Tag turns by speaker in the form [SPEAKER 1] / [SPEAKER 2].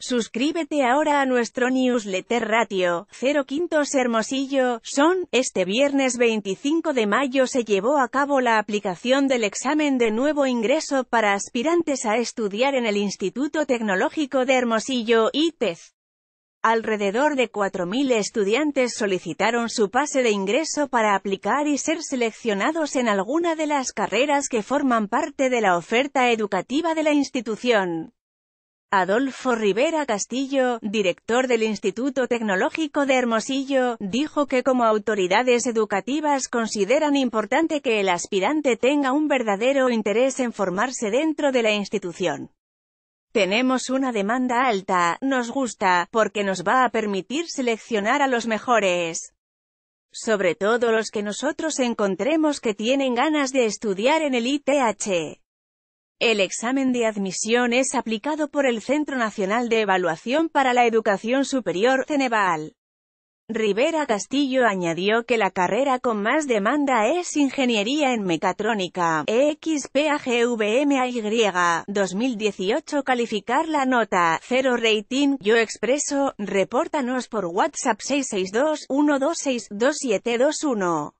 [SPEAKER 1] Suscríbete ahora a nuestro newsletter Ratio, 0 Quintos Hermosillo, son, este viernes 25 de mayo se llevó a cabo la aplicación del examen de nuevo ingreso para aspirantes a estudiar en el Instituto Tecnológico de Hermosillo, ITEZ. Alrededor de 4.000 estudiantes solicitaron su pase de ingreso para aplicar y ser seleccionados en alguna de las carreras que forman parte de la oferta educativa de la institución. Adolfo Rivera Castillo, director del Instituto Tecnológico de Hermosillo, dijo que como autoridades educativas consideran importante que el aspirante tenga un verdadero interés en formarse dentro de la institución. Tenemos una demanda alta, nos gusta, porque nos va a permitir seleccionar a los mejores. Sobre todo los que nosotros encontremos que tienen ganas de estudiar en el ITH. El examen de admisión es aplicado por el Centro Nacional de Evaluación para la Educación Superior, Ceneval. Rivera Castillo añadió que la carrera con más demanda es Ingeniería en Mecatrónica, EXPAGVMAY, 2018 calificar la nota, 0 rating, yo expreso, repórtanos por WhatsApp 662 126 2721